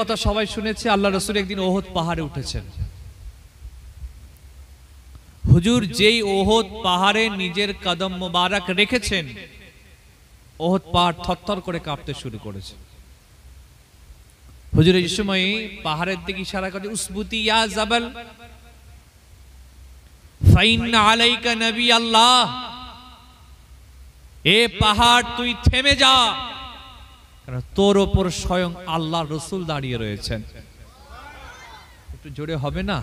কথা সবাই শুনেছে আল্লাহ রসুল একদিন ওহদ পাহাড়ে উঠেছেন হুজুর যেই ওহদ পাহাড়ে নিজের কদম মোবারক রেখেছেন ওহদ পাহাড় থরথর করে কাঁপতে শুরু করেছে হুজুর এই সময় পাহাড়ের দিকে ইশারা করে উসবুতি ইয়া জাবাল ফাইন আলাইকা নবী আল্লাহ এ পাহাড় তুই থেমে যা তোর ওপর স্বয়ং আল্লাহ রসুল দাঁড়িয়ে রয়েছেন একটু জোরে হবে না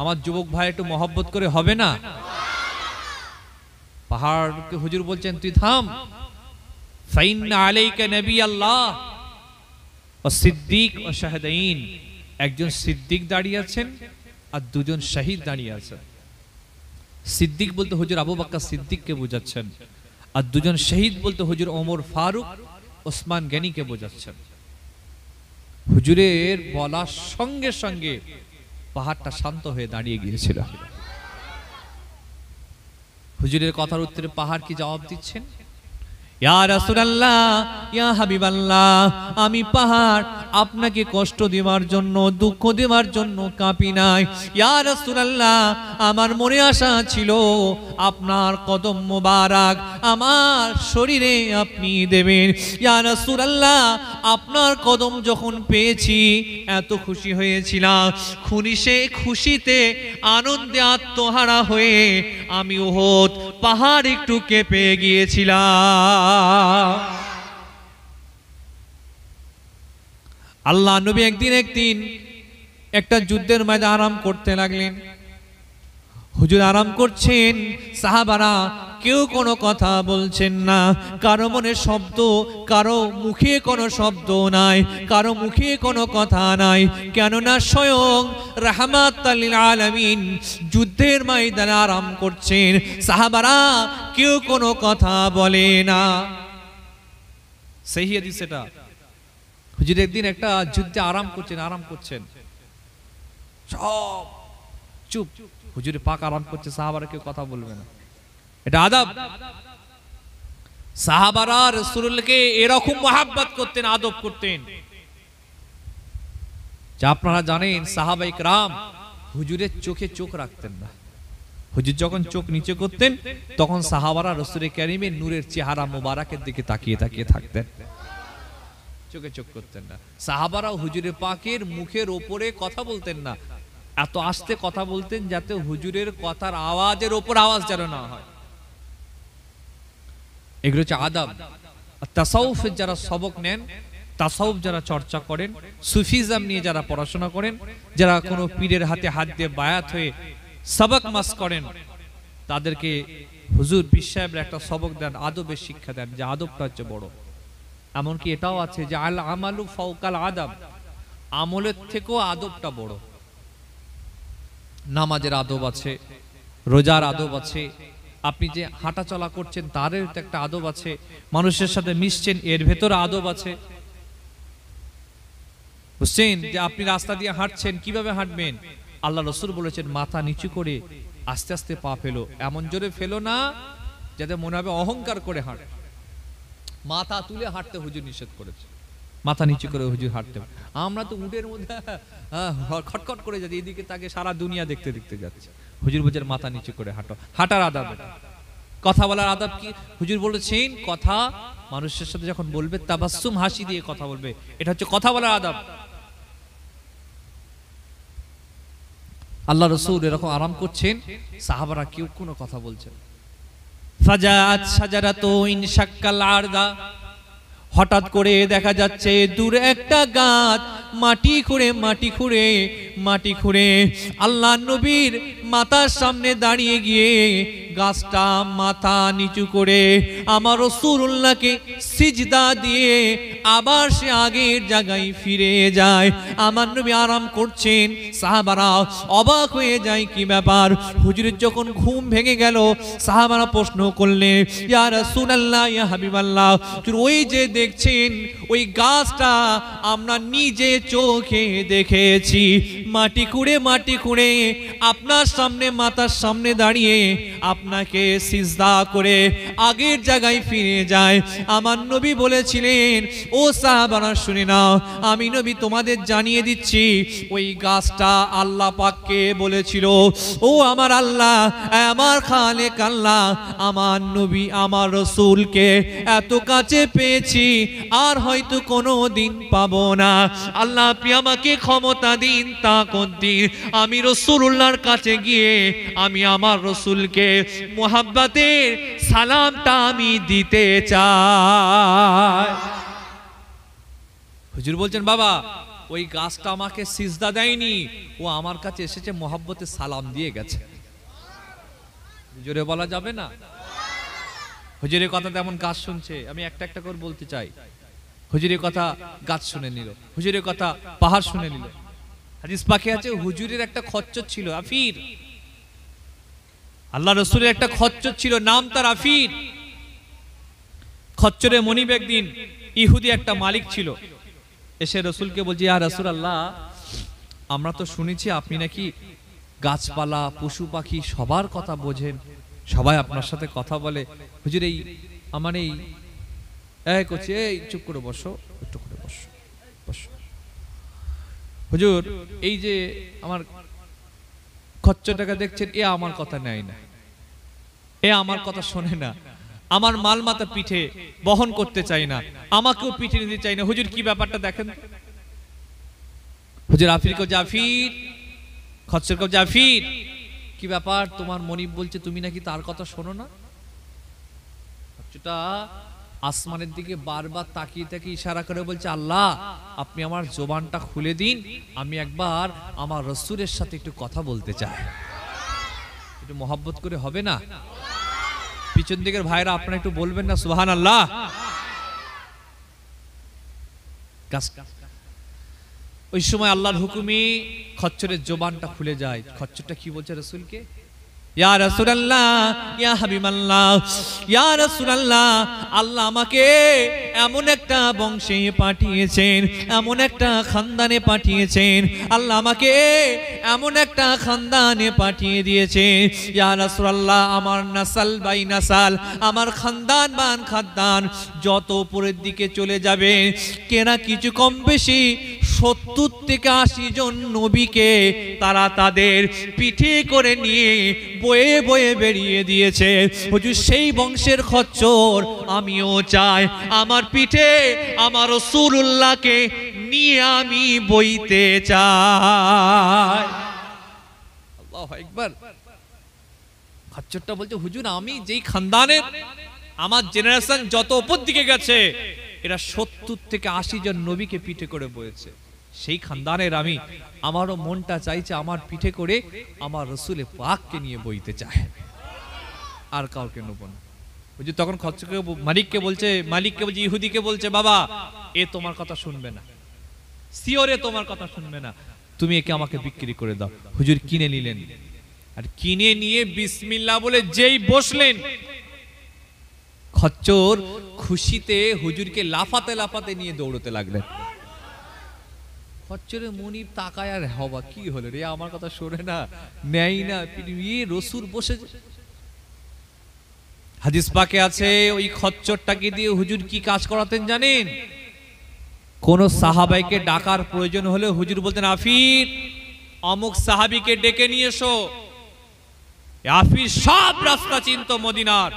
আমার যুবক ভাই একটু মহব্বত করে হবে না পাহাড়কে হুজুর বলছেন তুই থাম একজন সিদ্দিক দাঁড়িয়ে আছেন আর দুজন শাহিদ দাঁড়িয়ে আছেন সিদ্দিক বলতে হুজুর আবু বাক্কা সিদ্দিককে বুঝাচ্ছেন আর দুজন শহীদ বলতে হুজুর ওমর ফারুক ওসমান জ্ঞানীকে বোঝাচ্ছেন হুজুরের বলার সঙ্গে সঙ্গে পাহাড়টা শান্ত হয়ে দাঁড়িয়ে গিয়েছিল হুজুরের কথার উত্তরে পাহাড় কি জবাব দিচ্ছেন ইয়া রাসূলুল্লাহ ইয়া হাবিবাল্লাহ আমি পাহাড় আপনাকে কষ্ট দেওয়ার জন্য দুঃখ দেওয়ার জন্য কাঁপি নাই ইয়ার সুরাল্লাহ আমার মনে আসা ছিল আপনার কদম মুবারক আমার শরীরে আপনি দেবেন ইয়ার সুরাল্লাহ আপনার কদম যখন পেয়েছি এত খুশি হয়েছিলাম খুনি সে খুশিতে আনন্দে আত্মহারা হয়ে আমি ওহত পাহাড় একটু কেঁপে গিয়েছিলাম আল্লাহ নবী একদিন একদিন একটা যুদ্ধের মাঝে আরাম করতে লাগলেন হুজুর আরাম করছেন সাহাবারা কেউ কোনো কথা বলছেন না কারো মনে শব্দ কারো মুখে কোনো শব্দ নাই কারো মুখে কোনো কথা নাই কেননা স্বয়ং রাহমাত আলমিন যুদ্ধের ময়দানে আরাম করছেন সাহাবারা কেউ কোনো কথা বলে না সেই সেটা হুজুর একদিন একটা যুদ্ধে আরাম করছেন আরাম করছেন সব চুপ হুজুরে পাক আরাম করছে সাহাবারা কেউ কথা বলবে না এটা সাহাবারা রসুলকে এরকম মহাব্বত করতেন আদব করতেন যা আপনারা জানেন সাহাবাইক রাম হুজুরের চোখে চোখ রাখতেন না হুজুর যখন চোখ নিচে করতেন তখন সাহাবারা রসুরে ক্যারিমে নূরের চেহারা মোবারকের দিকে তাকিয়ে তাকিয়ে থাকতেন চোখে চোখ করতেন না সাহাবারা হুজুরে পাকের মুখের ওপরে কথা বলতেন না এত আস্তে কথা বলতেন যাতে হুজুরের কথার আওয়াজের ওপর আওয়াজ যেন না হয় এগুলো হচ্ছে আদাব তাসাউফের যারা সবক নেন তাসাউফ যারা চর্চা করেন সুফিজাম নিয়ে যারা পড়াশোনা করেন যারা কোনো পীরের হাতে হাত দিয়ে বায়াত হয়ে সবক মাস করেন তাদেরকে হুজুর বিশ্বাহেবরা একটা সবক দেন আদবের শিক্ষা দেন যে আদবটা হচ্ছে বড় এমনকি এটাও আছে যে আল আমালু ফাউকাল আদাব আমলের থেকেও আদবটা বড় নামাজের আদব আছে রোজার আদব আছে আপনি যে হাঁটা চলা করছেন তার একটা আদব আছে মানুষের সাথে মিশছেন এর ভেতরে আদব আছে বুঝছেন যে আপনি রাস্তা দিয়ে হাঁটছেন কিভাবে হাঁটবেন আল্লাহ রসুল বলেছেন মাথা নিচু করে আস্তে আস্তে পা ফেলো এমন জোরে ফেলো না যাতে মনে হবে অহংকার করে হাঁটে মাথা তুলে হাঁটতে হুজুর নিষেধ করেছে মাথা নিচু করে হুজুর হাঁটতে আমরা তো উঠের মধ্যে খটখট করে যাচ্ছি এদিকে তাকে সারা দুনিয়া দেখতে দেখতে যাচ্ছে হুজুর বলছেন মাথা নিচু করে হাঁটো হাঁটার আদাব কথা বলার আদাব কি হুজুর বলেছেন কথা মানুষের সাথে যখন বলবে তাবাসুম হাসি দিয়ে কথা বলবে এটা হচ্ছে কথা বলার আদাব আল্লাহ রসুল এরকম আরাম করছেন সাহাবারা কেউ কোনো কথা বলছেন ফাজাত সাজারাত ইনশাক্কাল আরদা হঠাৎ করে দেখা যাচ্ছে দূরে একটা গাছ মাটি খুঁড়ে মাটি খুঁড়ে মাটি খুঁড়ে আল্লাহ নবীর মাতার সামনে দাঁড়িয়ে গিয়ে গাছটা মাথা নিচু করে আমার রসুল্লাহকে সিজদা দিয়ে আবার সে আগের জায়গায় ফিরে যায় আমার নবী আরাম করছেন সাহাবারা অবাক হয়ে যায় কি ব্যাপার হুজুরের যখন ঘুম ভেঙে গেল সাহাবারা প্রশ্ন করলে ইয়া রসুল্লাহ ইয়া হাবিবাল্লাহ ওই যে দেখছেন ওই গাছটা আমরা নিজে চোখে দেখেছি মাটি খুঁড়ে মাটি খুঁড়ে আপনার সামনে মাতার সামনে দাঁড়িয়ে আপ আপনাকে সিজদা করে আগের জায়গায় ফিরে যায় আমার নবী বলেছিলেন ও সাহাবানা শুনে নাও আমি নবী তোমাদের জানিয়ে দিচ্ছি ওই গাছটা আল্লাহ পাককে বলেছিল ও আমার আল্লাহ আমার খালে কাল্লা আমার নবী আমার রসুলকে এত কাছে পেয়েছি আর হয়তো কোনো দিন পাবো না আল্লাহ আপনি আমাকে ক্ষমতা দিন কোন দিন আমি রসুল্লাহর কাছে গিয়ে আমি আমার রসুলকে মোহাম্মতের সালামটা আমি দিতে চাই হুজুর বলছেন বাবা ওই গাছটা আমাকে সিজদা দেয়নি ও আমার কাছে এসেছে মোহাব্বতে সালাম দিয়ে গেছে জোরে বলা যাবে না হুজুরের কথা তেমন গাছ শুনছে আমি একটা একটা করে বলতে চাই হুজুরের কথা গাছ শুনে নিল হুজুরের কথা পাহাড় শুনে নিল হাদিস পাখি আছে হুজুরের একটা খচ্চর ছিল আফির আল্লাহ রসুলের একটা খচ্চর ছিল নাম তার আফির খচ্চরে মনিব একদিন ইহুদি একটা মালিক ছিল এসে রসুলকে বলছি আর রসুল আল্লাহ আমরা তো শুনেছি আপনি নাকি গাছপালা পশু পাখি সবার কথা বোঝেন সবাই আপনার সাথে কথা বলে হুজুর এই আমার এই এক এই চুপ করে বসো একটু করে বসো বসো হুজুর এই যে আমার খচ্চটাকে দেখছেন এ আমার কথা নেয় না এ আমার কথা শোনে না আমার মাল মাতা পিঠে বহন করতে চাই না আমাকেও পিঠে নিতে চাই না হুজুর কি ব্যাপারটা দেখেন হুজুর আফির কেউ জাফির খচ্চর কেউ জাফির কি ব্যাপার তোমার মনিব বলছে তুমি নাকি তার কথা শোনো না খচ্চটা আসমানের দিকে বারবার তাকিয়ে তাকিয়ে ইশারা করে বলছে আল্লাহ আপনি আমার জোবানটা খুলে দিন আমি একবার আমার রসুরের সাথে একটু কথা বলতে চাই একটু মহাব্বত করে হবে না পিছন দিকের ভাইরা আপনারা একটু বলবেন না সুহান আল্লাহ ওই সময় আল্লাহর হুকুমি খচ্চরের জোবানটা খুলে যায় খচ্চরটা কি বলছে রসুলকে ইয়া রাসূলুল্লাহ ইয়া হাবিবাল্লাহ ইয়া রাসূলুল্লাহ আল্লাহ আমাকে এমন একটা বংশে পাঠিয়েছেন এমন একটা খানদানে পাঠিয়েছেন আল্লাহ আমাকে এমন একটা খানদানে পাঠিয়ে দিয়েছেন ইয়া রাসূলুল্লাহ আমার নাসাল বাই নাসাল আমার খানদান বান খানদান যত উপরের দিকে চলে যাবে কেনা কিছু কম বেশি সত্তর থেকে আশি জন নবীকে তারা তাদের পিঠে করে নিয়ে বয়ে বয়ে বেরিয়ে দিয়েছে হুজুর সেই বংশের খচ্চর আমিও চাই আমার পিঠে আমার রসুল্লাহকে নিয়ে আমি বইতে চাই আল্লাহ একবার খচ্চরটা বলছে হুজুর আমি যেই খানদানের আমার জেনারেশন যত উপর দিকে গেছে এরা সত্তর থেকে আশি জন নবীকে পিঠে করে বয়েছে সেই খানদানের আমি আমারও মনটা চাইছে আমার পিঠে করে আমার রসুলে পাককে নিয়ে বইতে চায় আর কাউকে নেব না বুঝলি তখন খরচকে মালিককে বলছে মালিককে বলছে ইহুদিকে বলছে বাবা এ তোমার কথা শুনবে না সিওরে তোমার কথা শুনবে না তুমি একে আমাকে বিক্রি করে দাও হুজুর কিনে নিলেন আর কিনে নিয়ে বিসমিল্লা বলে যেই বসলেন খচ্চর খুশিতে হুজুরকে লাফাতে লাফাতে নিয়ে দৌড়তে লাগলেন হচ্ছরে মনিব তাকায় আর হবা কি হলো রে আমার কথা শোনে না নেয় না ইয়ে রসুর বসে হাদিস পাকে আছে ওই খচ্চরটাকে দিয়ে হুজুর কি কাজ করাতেন জানেন কোন সাহাবাইকে ডাকার প্রয়োজন হলে হুজুর বলতেন আফির অমুক সাহাবিকে ডেকে নিয়ে এসো আফির সব রাস্তা চিন্ত মদিনার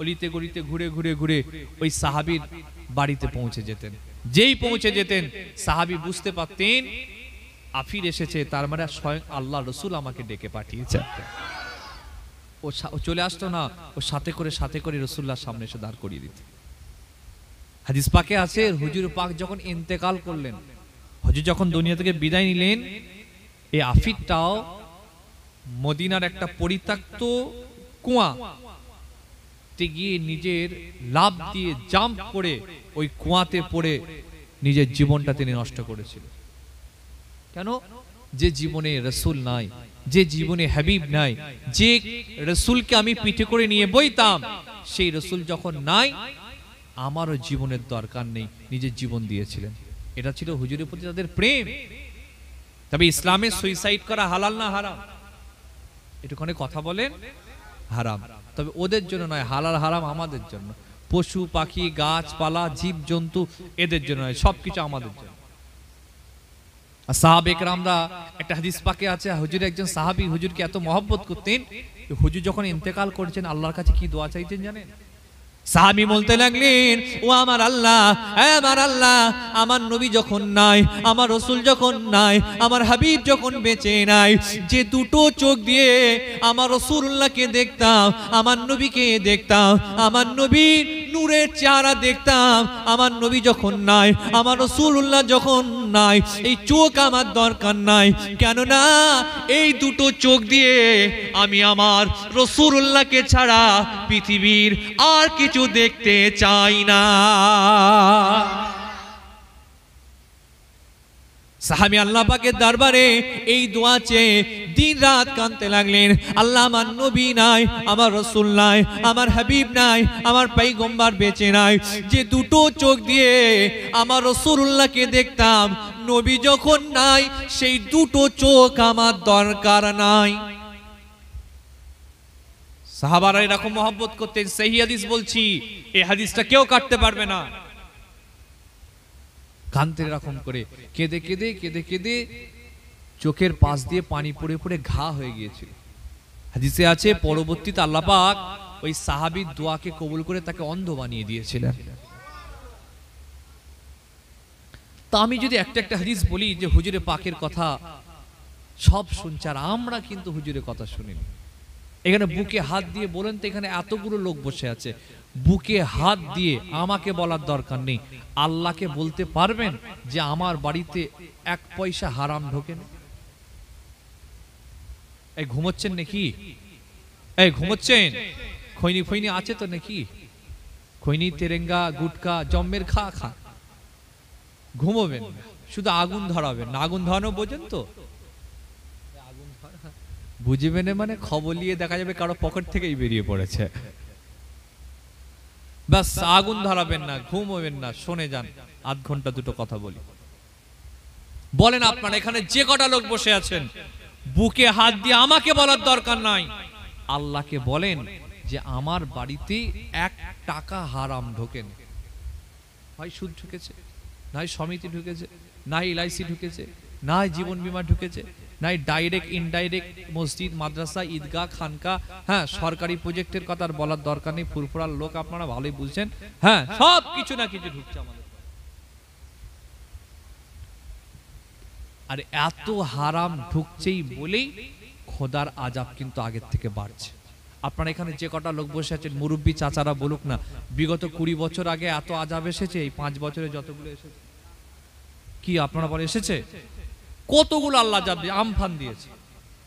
অলিতে গলিতে ঘুরে ঘুরে ঘুরে ওই সাহাবির বাড়িতে পৌঁছে যেতেন যেই পৌঁছে যেতেন সাহাবি বুঝতে পারতেন আফির এসেছে তার মানে স্বয়ং আল্লাহ রসুল আমাকে ডেকে পাঠিয়েছে ও চলে আসতো না ও সাথে করে সাথে করে রসুল্লাহ সামনে এসে দাঁড় করিয়ে দিত হাদিস পাকে আছে হুজুর পাক যখন ইন্তেকাল করলেন হুজুর যখন দুনিয়া থেকে বিদায় নিলেন এই আফিরটাও মদিনার একটা পরিত্যক্ত কুয়া গিয়ে নিজের লাভ দিয়ে জাম্প করে ওই কুয়াতে পড়ে নিজের জীবনটা তিনি নষ্ট করেছিল কেন যে জীবনে রসুল নাই যে জীবনে হাবিব নাই যে রসুলকে আমি পিঠে করে নিয়ে বইতাম সেই রসুল যখন নাই আমারও জীবনের দরকার নেই নিজের জীবন দিয়েছিলেন এটা ছিল হুজুরের প্রতি তাদের প্রেম তবে ইসলামে সুইসাইড করা হালাল না হারাম এটুখানে কথা বলেন হারাম তবে ওদের জন্য নয় হালাল হারাম আমাদের জন্য পশু পাখি গাছপালা জীব জন্তু এদের জন্য নয় সবকিছু আমাদের জন্য সাহাবেক রামরা একটা হাদিস পাকে আছে হুজুর একজন সাহাবি হুজুরকে এত মহব্বত করতেন হুজুর যখন ইন্তেকাল করছেন আল্লাহর কাছে কি দোয়া চাইছেন জানেন সাহাবি বলতে লাগলেন ও আমার আল্লাহ আমার আল্লাহ আমার নবী যখন নাই আমার রসুল যখন নাই আমার হাবিব যখন বেঁচে নাই যে দুটো চোখ দিয়ে আমার রসুল্লাহকে দেখতাম আমার নবীকে দেখতাম আমার নবীর নূরের চেহারা দেখতাম আমার নবী যখন নাই আমার রসুল্লাহ যখন নাই এই চোখ আমার দরকার নাই কেননা এই দুটো চোখ দিয়ে আমি আমার রসুল্লাহকে ছাড়া পৃথিবীর আর কিছু দেখতে চাই না সাহাবি আল্লাহ পাকের দরবারে এই দোয়া চেয়ে দিন রাত কাঁদতে লাগলেন আল্লাহ আমার নবী নাই আমার রসুল নাই আমার হাবিব নাই আমার পাইগম্বার বেঁচে নাই যে দুটো চোখ দিয়ে আমার রসুল্লাহকে দেখতাম নবী যখন নাই সেই দুটো চোখ আমার দরকার নাই সাহাবারা এরকম মহব্বত করতেন সেই হাদিস বলছি এই হাদিসটা কেউ কাটতে পারবে না কান্তের এরকম করে কেঁদে কেঁদে কেঁদে কেঁদে চোখের পাশ দিয়ে পানি পড়ে পড়ে ঘা হয়ে গিয়েছিল হাদিসে আছে পরবর্তীতে আল্লাপাক ওই সাহাবির দোয়াকে কবুল করে তাকে অন্ধ বানিয়ে দিয়েছিলেন তা আমি যদি একটা একটা হাদিস বলি যে হুজুরে পাকের কথা সব শুনছার আমরা কিন্তু হুজুরে কথা শুনিনি এখানে বুকে হাত দিয়ে বলেন তো এখানে এতগুলো লোক বসে আছে বুকে হাত দিয়ে আমাকে বলার দরকার নেই আল্লাহকে বলতে পারবেন যে আমার বাড়িতে এক পয়সা হারাম ঢোকে এই ঘুমোচ্ছেন নাকি এই ঘুমোচ্ছেন খৈনি ফৈনি আছে তো নাকি খৈনি তেরেঙ্গা গুটকা জম্মের খা খা ঘুমোবেন শুধু আগুন ধরাবেন না আগুন ধরানো বোঝেন তো বুঝবেন মানে খবর নিয়ে দেখা যাবে কারো পকেট থেকেই বেরিয়ে পড়েছে বাস আগুন ধরাবেন না ঘুমবেন না শুনে যান আধ ঘন্টা দুটো কথা বলি বলেন আপনার এখানে যে কটা লোক বসে আছেন বুকে হাত দিয়ে আমাকে বলার দরকার নাই আল্লাহকে বলেন যে আমার বাড়িতে এক টাকা হারাম ঢোকেন হয় সুদ ঢুকেছে নাই সমিতি ঢুকেছে নাই এলআইসি ঢুকেছে নাই জীবন বিমা ঢুকেছে নাই ডাইরেক্ট ইনডাইরেক্ট মসজিদ মাদ্রাসা ঈদগাহ খানকা হ্যাঁ সরকারি প্রজেক্টের কথা আর বলার দরকার নেই ফুরফুরার লোক আপনারা ভালোই বুঝছেন হ্যাঁ সব কিছু না কিছু ঢুকছে আমাদের আর এত হারাম ঢুকছেই বলেই খোদার আজাব কিন্তু আগের থেকে বাড়ছে আপনারা এখানে যে কটা লোক বসে আছেন মুরব্বী চাচারা বলুক না বিগত কুড়ি বছর আগে এত আজাব এসেছে এই পাঁচ বছরে যতগুলো এসেছে কি আপনারা বলে এসেছে কতগুলো আল্লাহ যা আমফান দিয়েছে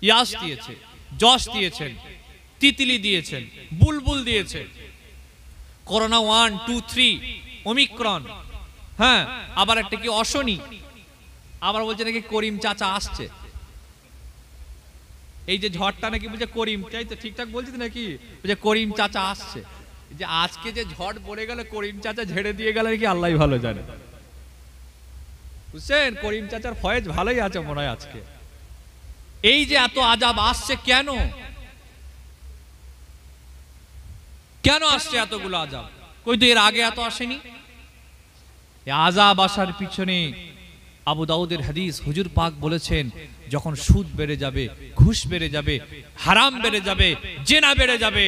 ইয়াস দিয়েছে যশ দিয়েছেন তিতলি দিয়েছেন বুলবুল দিয়েছে corona one two three Omicron হ্যাঁ আবার একটা কি অশনি আবার বলছে নাকি করিম চাচা আসছে এই যে ঝড়টা নাকি বলছে করিম তাই তো ঠিকঠাক বলছিস নাকি যে করিম চাচা আসছে যে আজকে যে ঝড় পড়ে গেলে করিম চাচা ঝেড়ে দিয়ে গেলে নাকি আল্লাহ ভালো জানে হুসেন করিম চাচার ফয়েজ ভালোই আছে মনে হয় আজকে এই যে এত আজাব আসছে কেন কেন আসছে এতগুলো আজাব কই তো এর আগে এত আসেনি আজাব আসার পিছনে আবু দাউদের হাদিস হুজুর পাক বলেছেন যখন সুদ বেড়ে যাবে ঘুষ বেড়ে যাবে হারাম বেড়ে যাবে জেনা বেড়ে যাবে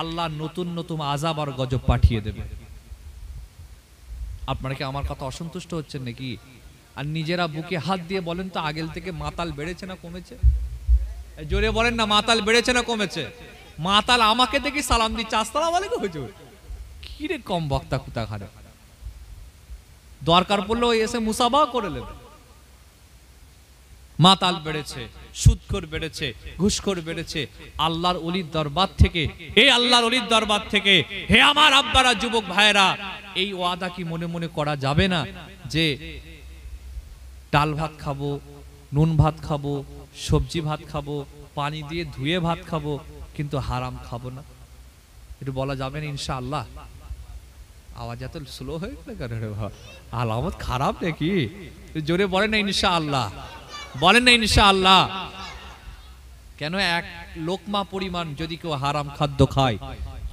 আল্লাহ নতুন নতুন আজাব আর গজব পাঠিয়ে দেবে আপনারা কি আমার কথা অসন্তুষ্ট হচ্ছেন নাকি আর নিজেরা বুকে হাত দিয়ে বলেন তো আগেল থেকে মাতাল বেড়েছে না কমেছে জোরে বলেন না মাতাল বেড়েছে না কমেছে মাতাল আমাকে দেখি সালাম দিচ্ছে আসসালাম আলাইকুম হুজুর কি কম বক্তা কুতা খারে দরকার পড়লে ওই এসে মুসাবা করে নেবে মাতাল বেড়েছে সুৎখর বেড়েছে ঘুষখর বেড়েছে আল্লাহর অলির দরবার থেকে এই আল্লাহর অলির দরবার থেকে হে আমার আব্বারা যুবক ভাইরা এই ওয়াদা কি মনে মনে করা যাবে না যে ডাল ভাত খাবো নুন ভাত খাবো সবজি ভাত খাবো পানি দিয়ে ধুয়ে ভাত খাবো কিন্তু হারাম খাবো না একটু বলা যাবে না ইনশা আল্লাহ আওয়াজ এত স্লো হয়ে গেল আলামত খারাপ নাকি জোরে বলে না ইনশা আল্লাহ বলেন না ইনশা আল্লাহ কেন এক লোকমা পরিমাণ যদি কেউ হারাম খাদ্য খায়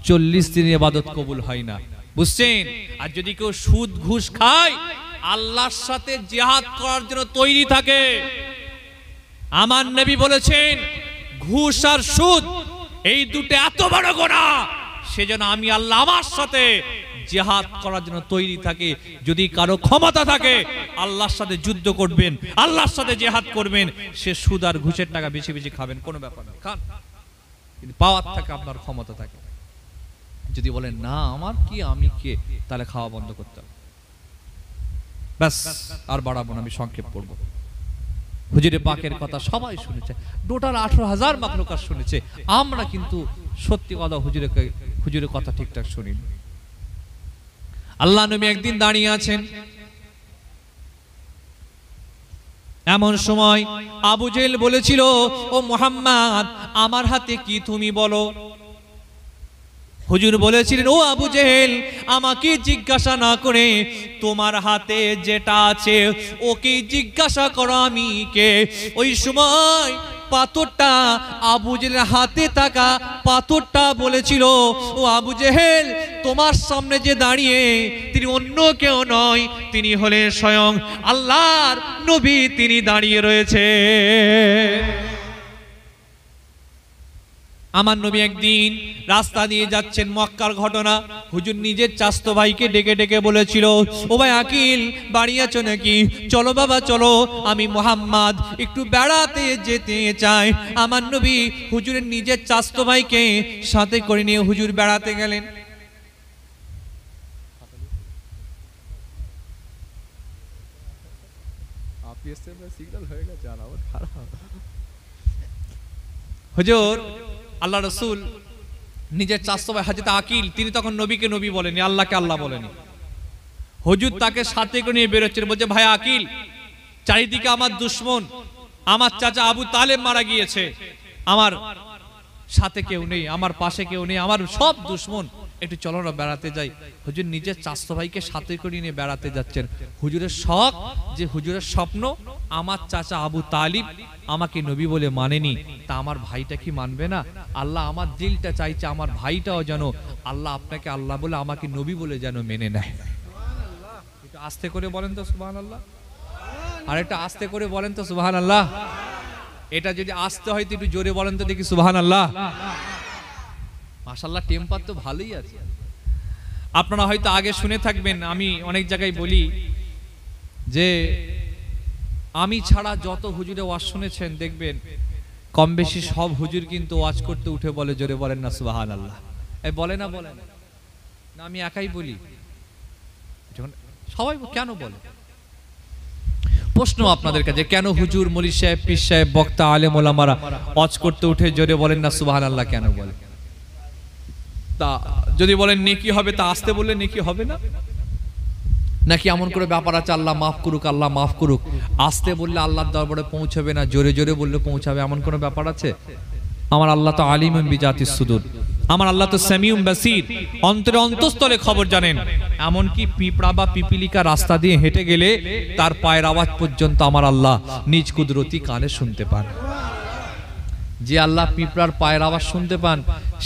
চল্লিশ দিনে ইবাদত কবুল হয় না বুঝছেন আর যদি কেউ সুদ ঘুষ খায় আল্লাহর সাথে জেহাদ করার জন্য তৈরি থাকে আমার নবী বলেছেন ঘুষ আর সুদ এই দুটো এত বড় গোনা সেজন্য আমি আল্লাহ আমার সাথে জেহাদ করার জন্য তৈরি থাকে যদি কারো ক্ষমতা থাকে আল্লাহর সাথে যুদ্ধ করবেন আল্লাহর সাথে জেহাদ করবেন সে সুদ আর ঘুষের টাকা বেশি বেশি খাবেন কোনো ব্যাপার না খান কিন্তু পাওয়ার থাকে আপনার ক্ষমতা থাকে যদি বলেন না আমার কি আমি কে তাহলে খাওয়া বন্ধ করতে হবে ব্যাস আর বাড়াবো আমি সংক্ষেপ করবো হুজুরে পাকের কথা সবাই শুনেছে টোটাল আঠারো হাজার মাকলুকার শুনেছে আমরা কিন্তু সত্যি কথা হুজুরে হুজুরের কথা ঠিকঠাক শুনি আল্লাহ নবী একদিন দাঁড়িয়ে আছেন এমন সময় আবু জেল বলেছিল ও মোহাম্মদ আমার হাতে কি তুমি বলো হুজুর বলেছিলেন ও আবু জেহেল আমাকে জিজ্ঞাসা না করে তোমার হাতে যেটা আছে ওকে জিজ্ঞাসা করো আমি কে ওই সময় পাথরটা আবু জেহেলের হাতে থাকা পাথরটা বলেছিল ও আবু জেহেল তোমার সামনে যে দাঁড়িয়ে তিনি অন্য কেউ নয় তিনি হলেন স্বয়ং আল্লাহর নবী তিনি দাঁড়িয়ে রয়েছে আমার নবী একদিন রাস্তা দিয়ে যাচ্ছেন মক্কার ঘটনা হুজুর নিজের চাস্ত ভাইকে ডেকে ডেকে বলেছিল ও ভাই আকিল বাড়ি আছো নাকি চলো বাবা চলো আমি মোহাম্মদ একটু বেড়াতে যেতে চাই আমার নবী হুজুরের নিজের চাস্ত ভাইকে সাথে করে নিয়ে হুজুর বেড়াতে গেলেন হয়ে গেছে হুজুর আল্লাহ রসুল নিজের চাষবাই হাজি আকিল তিনি তখন নবীকে নবী বলেনি আল্লাহকে আল্লাহ বলেনি হজুর তাকে সাথে করে নিয়ে বেরোচ্ছেন বলছে ভাই আকিল চারিদিকে আমার দুশ্মন আমার চাচা আবু তালেম মারা গিয়েছে আমার সাথে কেউ নেই আমার পাশে কেউ নেই আমার সব দুশ্মন একটু চলো না বেড়াতে যাই হুজুর নিজের চাষ ভাইকে সাথে করে নিয়ে বেড়াতে যাচ্ছেন হুজুরের শখ যে হুজুরের স্বপ্ন আমার চাচা আবু তালিব আমাকে নবী বলে মানেনি তা আমার ভাইটা কি মানবে না আল্লাহ আমার দিলটা চাইছে আমার ভাইটাও যেন আল্লাহ আপনাকে আল্লাহ বলে আমাকে নবী বলে যেন মেনে নেয় আস্তে করে বলেন তো সুবাহ আল্লাহ আর এটা আস্তে করে বলেন তো সুবাহ আল্লাহ এটা যদি আসতে হয় তো একটু জোরে বলেন তো দেখি সুবাহ আল্লাহ মাসাল্লাহ টেম্পার তো ভালোই আছে আপনারা হয়তো আগে শুনে থাকবেন আমি অনেক জায়গায় বলি যে আমি ছাড়া যত হুজুরে ওয়াজ শুনেছেন দেখবেন কম বেশি সব হুজুর কিন্তু ওয়াজ করতে উঠে বলে জোরে বলেন না সুবাহান আল্লাহ এই বলে না বলে না আমি একাই বলি যখন সবাই কেন বলে প্রশ্ন আপনাদের কাছে কেন হুজুর মলি সাহেব পীর সাহেব বক্তা আলেম ওলামারা ওয়াজ করতে উঠে জোরে বলেন না সুবাহান আল্লাহ কেন বলে তা যদি বলেন নেকি হবে তা আসতে বললে নেকি হবে না নাকি এমন করে ব্যাপার আছে আল্লাহ মাফ করুক আল্লাহ মাফ করুক আসতে বললে আল্লাহর দরবারে পৌঁছাবে না জোরে জোরে বললে পৌঁছাবে এমন কোনো ব্যাপার আছে আমার আল্লাহ তো আলিম বিজাতি সুদুর আমার আল্লাহ তো সেমিউম বাসির অন্তরে অন্তস্তলে খবর জানেন এমনকি পিঁপড়া বা পিপিলিকা রাস্তা দিয়ে হেঁটে গেলে তার পায়ের আওয়াজ পর্যন্ত আমার আল্লাহ নিজ কুদরতি কানে শুনতে পান যে আল্লাহ পিঁপড়ার পায়ের আওয়াজ শুনতে পান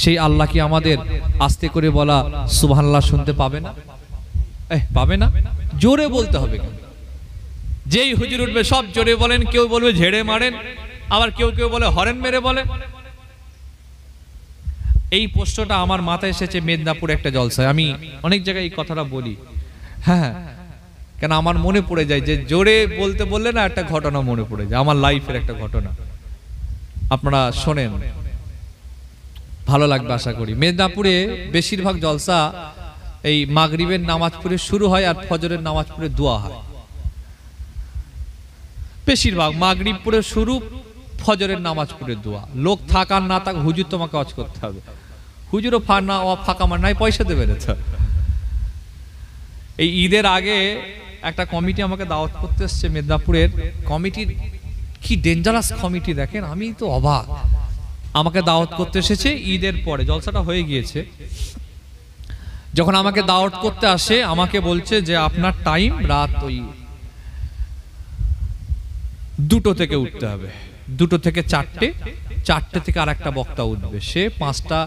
সেই আল্লাহ কি আমাদের আস্তে করে বলা সুবহানাল্লাহ শুনতে পাবে না পাবে না জোরে বলতে হবে যেই হুজুর উঠবে সব জোরে বলেন কেউ বলবে ঝেড়ে মারেন আবার কেউ কেউ বলে হরেন মেরে বলে এই প্রশ্নটা আমার মাথায় এসেছে মেদিনীপুর একটা জলসায় আমি অনেক জায়গায় এই কথাটা বলি হ্যাঁ, হ্যাঁ, হ্যাঁ। কেন আমার মনে পড়ে যায় যে জোরে বলতে বললে না একটা ঘটনা মনে পড়ে যায় আমার লাইফের একটা ঘটনা আপনারা শোনেন ভালো লাগবে আশা করি মেদিনীপুরে বেশিরভাগ জলসা এই মাগরিবের নামাজ পড়ে শুরু হয় আর ফজরের নামাজ পড়ে দোয়া হয় বেশিরভাগ মাগরিব পড়ে শুরু ফজরের নামাজ পড়ে দোয়া লোক থাক আর না থাক হুজুর তোমাকে অজ করতে হবে হুজুরও ফা না ও ফাঁকা মার নাই পয়সা দেবে না এই ঈদের আগে একটা কমিটি আমাকে দাওয়াত করতে এসছে মেদিনীপুরের কমিটির কি ডেঞ্জারাস কমিটি দেখেন আমি তো অবাক আমাকে দাওয়াত করতে এসেছে ঈদের পরে জলসাটা হয়ে গিয়েছে যখন আমাকে দাওয়াত করতে আসে আমাকে বলছে যে আপনার টাইম রাত ওই দুটো থেকে উঠতে হবে দুটো থেকে চারটে চারটে থেকে আর একটা বক্তা উঠবে সে পাঁচটা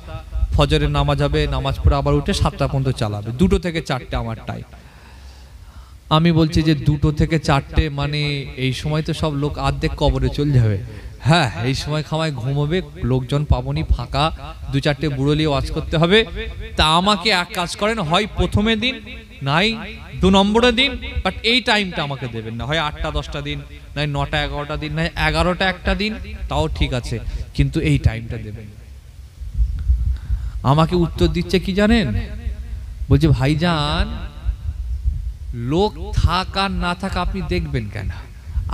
ফজরের নামাজ হবে নামাজ পড়ে আবার উঠে সাতটা পর্যন্ত চালাবে দুটো থেকে চারটে আমার টাইম আমি বলছি যে দুটো থেকে চারটে মানে এই সময় তো সব লোক আর্ধেক কবরে চলে যাবে হ্যাঁ এই সময় খামায় ঘুমোবে লোকজন পাবনি ফাঁকা দু চারটে বুড়োলি ওয়াজ করতে হবে তা আমাকে এক কাজ করেন হয় প্রথমে দিন নাই দু নম্বরে দিন বাট এই টাইমটা আমাকে দেবেন না হয় আটটা দশটা দিন নয় নটা এগারোটা দিন নয় এগারোটা একটা দিন তাও ঠিক আছে কিন্তু এই টাইমটা দেবেন আমাকে উত্তর দিচ্ছে কি জানেন বলছে ভাইজান লোক থাক আর না থাকা আপনি দেখবেন কেন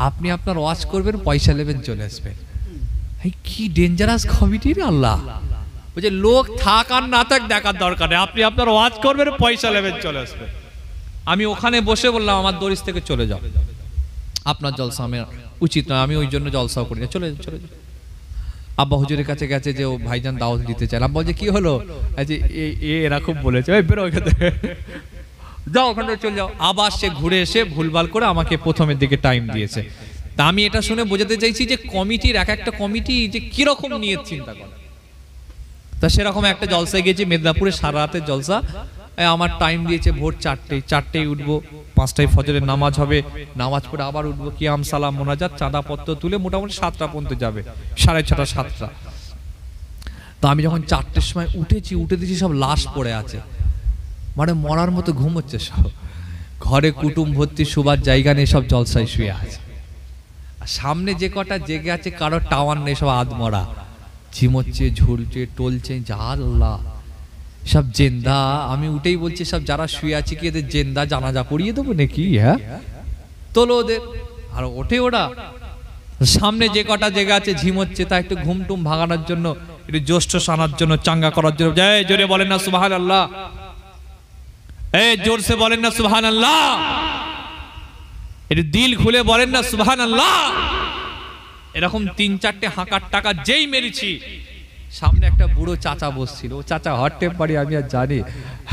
আপনি আপনার ওয়াচ করবেন পয়সা নেবেন চলে আসবেন কি ডেঞ্জারাস কমিটি রে আল্লাহ বলছে লোক থাক আর না থাক দেখার দরকার নেই আপনি আপনার ওয়াচ করবেন পয়সা নেবেন চলে আসবেন আমি ওখানে বসে বললাম আমার দরিস থেকে চলে যাও আপনার জলসা আমি উচিত নয় আমি ওই জন্য জলসাও করি না চলে চলে যাও আব্বা হুজুরের কাছে গেছে যে ও ভাইজান দাওয়াত দিতে আব্বা বলছে কি হলো আচ্ছা এ এরা খুব বলেছে বেরো যাও ওখানে চলে যাও আবার সে ঘুরে এসে ভুলভাল করে আমাকে প্রথমের দিকে টাইম দিয়েছে তা আমি এটা শুনে বোঝাতে চাইছি যে কমিটির এক একটা কমিটি যে কিরকম নিয়ে চিন্তা করে তা সেরকম একটা জলসায় গিয়েছি মেদিনীপুরে সারা রাতের জলসা আমার টাইম দিয়েছে ভোর চারটে চারটেই উঠবো পাঁচটায় ফজরের নামাজ হবে নামাজ পড়ে আবার উঠবো কিয়াম সালাম মোনাজাত চাঁদাপত্র তুলে মোটামুটি সাতটা পর্যন্ত যাবে সাড়ে ছটা সাতটা তা আমি যখন চারটের সময় উঠেছি উঠে দিয়েছি সব লাশ পড়ে আছে মানে মরার মতো ঘুম হচ্ছে সব ঘরে কুটুম ভর্তি শোবার জায়গা নেই সব জলসায় শুয়ে আছে আর সামনে যে কটা জেগে আছে কারো টাওয়ার নেই সব আধমরা ঝিমোচ্ছে ঝুলছে টলছে যা আল্লাহ সব জেন্দা আমি উঠেই বলছি সব যারা শুয়ে আছে কি এদের জেন্দা জানাজা পড়িয়ে দেবো নাকি হ্যাঁ তোলো ওদের আর ওঠে ওরা সামনে যে কটা জায়গা আছে হচ্ছে তা একটু ঘুমটুম ভাগানোর জন্য একটু জ্যৈষ্ঠ সানার জন্য চাঙ্গা করার জন্য জয় জোরে বলেন না সুবাহ আল্লাহ এ জোরসে বলেন না সুহান আল্লাহ একটু দিল খুলে বলেন না সুহান আল্লাহ এরকম তিন চারটে হাঁকার টাকা যেই মেরেছি সামনে একটা বুড়ো চাচা বসছিল ও চাচা হট টেম্পারি আমি আর জানি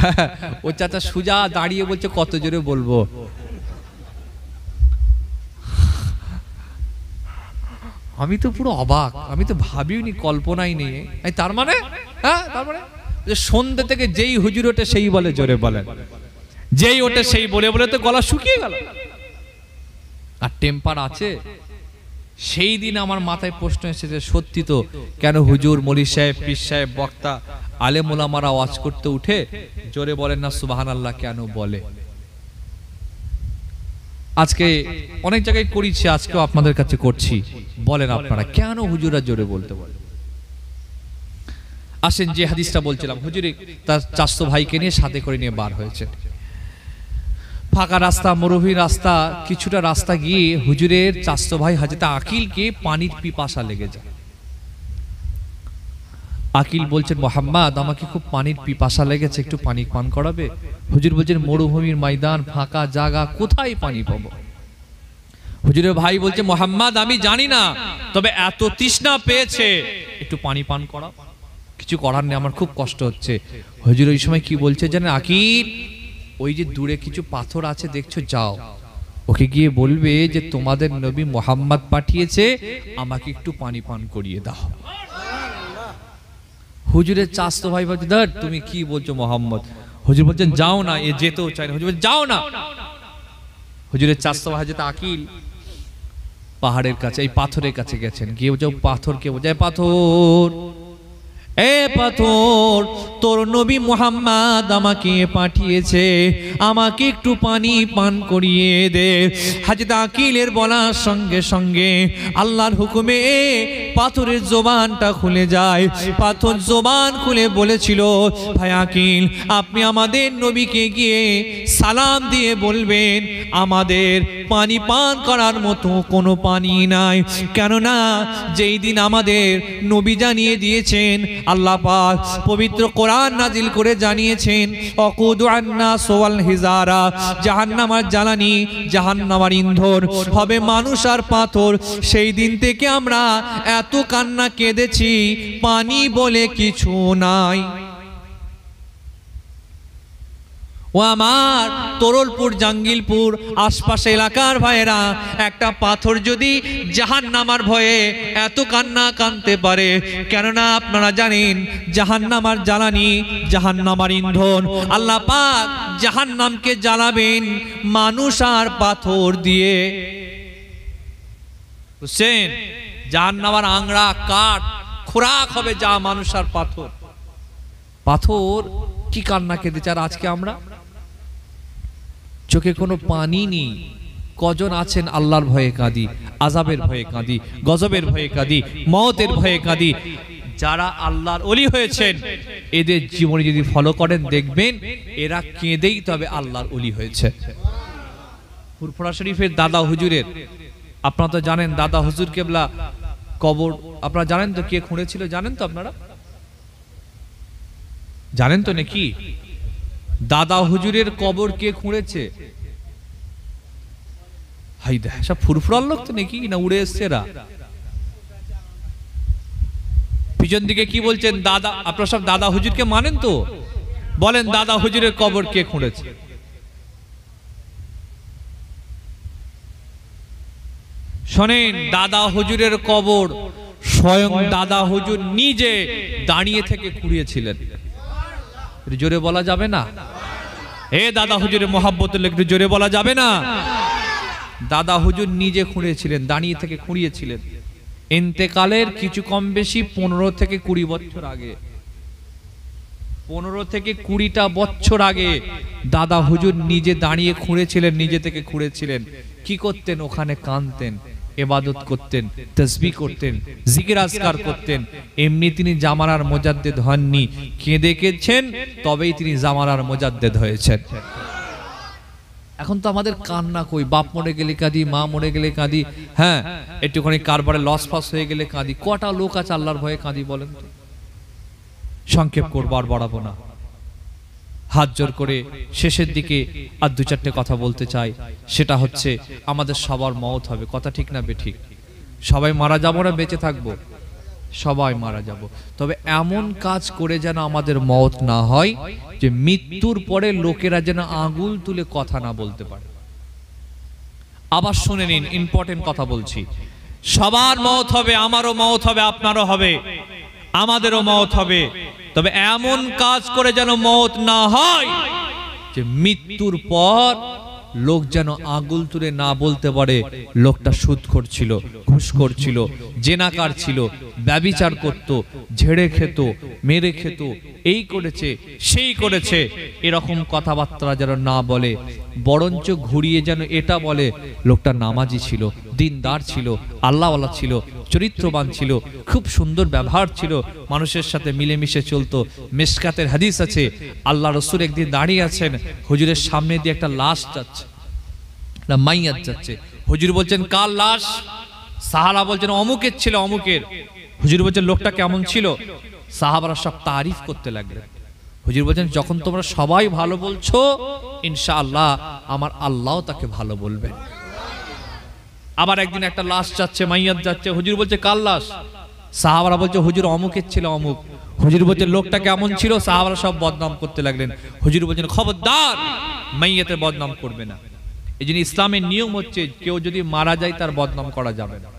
ও চাচা সুজা দাঁড়িয়ে বলছে কত জোরে বলবো আমি তো পুরো অবাক আমি তো ভাবিও নি কল্পনাই নেই তার মানে হ্যাঁ তার মানে সন্ধ্যে থেকে যেই হুজুর ওঠে সেই বলে জোরে বলেন যেই ওঠে সেই বলে বলে তো গলা শুকিয়ে গেল আর টেম্পার আছে সেই দিন আমার মাথায় প্রশ্ন এসেছে সত্যি তো কেন হুজুর মলি সাহেব পীর সাহেব বক্তা আলেমুলামারা ওয়াজ করতে উঠে জোরে বলেন না সুবাহান আল্লাহ কেন বলে আজকে অনেক জায়গায় করেছি আজকেও আপনাদের কাছে করছি বলেন আপনারা কেন হুজুরা জোরে বলতে বলে আসেন যে হাদিসটা বলছিলাম হুজুরি তার চাষতো ভাইকে নিয়ে সাথে করে নিয়ে বার হয়েছে ফাঁকা রাস্তা মরুভূমি রাস্তা কিছুটা রাস্তা গিয়ে হুজুরের চাষতো ভাই হাজেতে আকিলকে পানির পিপাসা লেগে যায় আকিল বলছেন মোহাম্মদ আমাকে খুব পানির পিপাসা লেগেছে একটু পানি পান করাবে হুজুর বলছেন মরুভূমির ময়দান ফাঁকা জাগা কোথায় পানি পাবো হুজুরের ভাই বলছে মোহাম্মদ আমি জানি না তবে এত তৃষ্ণা পেয়েছে একটু পানি পান করা কিছু করার নেই আমার খুব কষ্ট হচ্ছে হজুর ওই সময় কি বলছে জানেন আকির ওই যে দূরে কিছু পাথর আছে দেখছো যাও ওকে গিয়ে বলবে যে তোমাদের নবী মোহাম্মদ পাঠিয়েছে আমাকে একটু পানি পান করিয়ে দাও হুজুরের চাষ তো ভাই বলছে ধর তুমি কি বলছো মোহাম্মদ হুজুর বলছেন যাও না এ যেতেও চাই না হুজুর যাও না হুজুরের চাষ তো ভাই আকিল পাহাড়ের কাছে এই পাথরের কাছে গেছেন গিয়ে বোঝাও কে বোঝায় পাথর এ পাথর তোর নবী মোহাম্মদ আমাকে পাঠিয়েছে আমাকে একটু পানি পান করিয়ে দে হাজদা আকিলের বলার সঙ্গে সঙ্গে আল্লাহর হুকুমে পাথরের জোবানটা খুলে যায় পাথর জোবান খুলে বলেছিল ভাই আকিল আপনি আমাদের নবীকে গিয়ে সালাম দিয়ে বলবেন আমাদের পানি পান করার মতো কোনো পানি নাই কেননা যেই দিন আমাদের নবী জানিয়ে দিয়েছেন আল্লাহ পাক পবিত্র কোরআন নাজিল করে জানিয়েছেন অকুদ আন্না সোয়াল হিজারা জাহান্নামার জ্বালানি জাহান্নামার ইন্ধর হবে মানুষ আর পাথর সেই দিন থেকে আমরা এত কান্না কেঁদেছি পানি বলে কিছু নাই ও আমার তরলপুর জাঙ্গিলপুর আশপাশে এলাকার ভাইয়েরা একটা পাথর যদি জাহান নামার ভয়ে এত কান্না কানতে পারে কেননা আপনারা জানেন জাহান নামার জ্বালানি জাহান নামার ইন্ধন আল্লাহ পাক জাহান নামকে জ্বালাবেন মানুষ আর পাথর দিয়ে বুঝছেন জাহান নামার আংরা কাঠ খোরাক হবে যা মানুষ আর পাথর পাথর কি কান্না কেঁদেছে আর আজকে আমরা চোখে কোনো পানি নেই কজন আছেন আল্লাহর ভয়ে কাঁদি আজাবের ভয়ে কাঁদি গজবের ভয়ে কাঁদি মতের ভয়ে কাঁদি যারা আল্লাহর অলি হয়েছেন এদের জীবনে যদি ফলো করেন দেখবেন এরা কেঁদেই তবে আল্লাহর অলি হয়েছে ফুরফুরা শরীফের দাদা হুজুরের আপনারা তো জানেন দাদা হুজুর কেবলা কবর আপনারা জানেন তো কে খুঁড়েছিল জানেন তো আপনারা জানেন তো নাকি দাদা হুজুরের কবর কে খুঁড়েছে হাই দেখা সব ফুরফুরার লোক তো নাকি না উড়ে এসছে এরা পিছন দিকে কি বলছেন দাদা আপনারা সব দাদা হুজুরকে মানেন তো বলেন দাদা হুজুরের কবর কে খুঁড়েছে শোনেন দাদা হুজুরের কবর স্বয়ং দাদা হুজুর নিজে দাঁড়িয়ে থেকে খুঁড়িয়েছিলেন একটু জোরে বলা যাবে না এ দাদা হুজুরে মোহাব্বত একটু জোরে বলা যাবে না দাদা হুজুর নিজে খুঁড়েছিলেন দাঁড়িয়ে থেকে খুঁড়িয়েছিলেন ইন্তেকালের কিছু কম বেশি পনেরো থেকে কুড়ি বছর আগে পনেরো থেকে কুড়িটা বছর আগে দাদা হুজুর নিজে দাঁড়িয়ে খুঁড়েছিলেন নিজে থেকে খুঁড়েছিলেন কি করতেন ওখানে কাঁদতেন এবাদত করতেন তসবি করতেন জিকির আজকার করতেন এমনি তিনি জামানার মোজাদ্দেদ হননি কেঁদে কেছেন তবেই তিনি জামানার মোজাদ্দেদ হয়েছেন এখন তো আমাদের কান্না কই বাপ মরে গেলে কাঁদি মা মরে গেলে কাঁদি হ্যাঁ একটুখানি কারবারে লস ফাস হয়ে গেলে কাঁদি কটা লোক আছে আল্লাহর ভয়ে কাঁদি বলেন তো সংক্ষেপ করবো আর বাড়াবো না হাত জোর করে শেষের দিকে আর দু চারটে কথা বলতে চাই সেটা হচ্ছে আমাদের সবার মত হবে কথা ঠিক না বেঠিক সবাই মারা যাবো না বেঁচে থাকবো সবাই মারা যাব তবে এমন কাজ করে যেন আমাদের মত না হয় যে মৃত্যুর পরে লোকেরা যেন আঙুল তুলে কথা না বলতে পারে আবার শুনে নিন ইম্পর্টেন্ট কথা বলছি সবার মত হবে আমারও মত হবে আপনারও হবে আমাদেরও মত হবে তবে এমন কাজ করে যেন মত না হয় যে মৃত্যুর পর লোক যেন আগুল তুলে না বলতে পারে লোকটা সুদ করছিল ঘুষ করছিল জেনাকার ছিল ব্যবিচার করত ঝেড়ে খেত মেরে খেত এই করেছে সেই করেছে এরকম কথাবার্তা যেন না বলে বরঞ্চ ঘুরিয়ে যেন এটা বলে লোকটা নামাজি ছিল দিনদার ছিল আল্লাহওয়ালা ছিল চরিত্রবান ছিল খুব সুন্দর ব্যবহার ছিল মানুষের সাথে মিলেমিশে চলতো মেসকাতের হাদিস আছে আল্লাহ রসুর একদিন দাঁড়িয়ে আছেন হুজুরের সামনে দিয়ে একটা লাশ যাচ্ছে না মাইয়াত যাচ্ছে হুজুর বলছেন কার লাশ সাহারা বলছেন অমুকের ছিল অমুকের হুজুর বলছেন লোকটা কেমন ছিল সাহাবারা সব তারিফ করতে লাগলেন হুজুর বলছেন যখন তোমরা সবাই ভালো বলছো ইনশাআল্লাহ আমার আল্লাহ তাকে ভালো বলবেন আবার একদিন একটা লাশ যাচ্ছে মাইয়াত যাচ্ছে হুজুর বলছে কার লাশ সাহাবারা বলছে হুজুর অমুকের ছিল অমুক হুজুর বলছে লোকটা কেমন ছিল সাহাবারা সব বদনাম করতে লাগলেন হুজুর বলছেন খবরদার মাইয়াতে বদনাম করবে না এই জন্য ইসলামের নিয়ম হচ্ছে কেউ যদি মারা যায় তার বদনাম করা যাবে না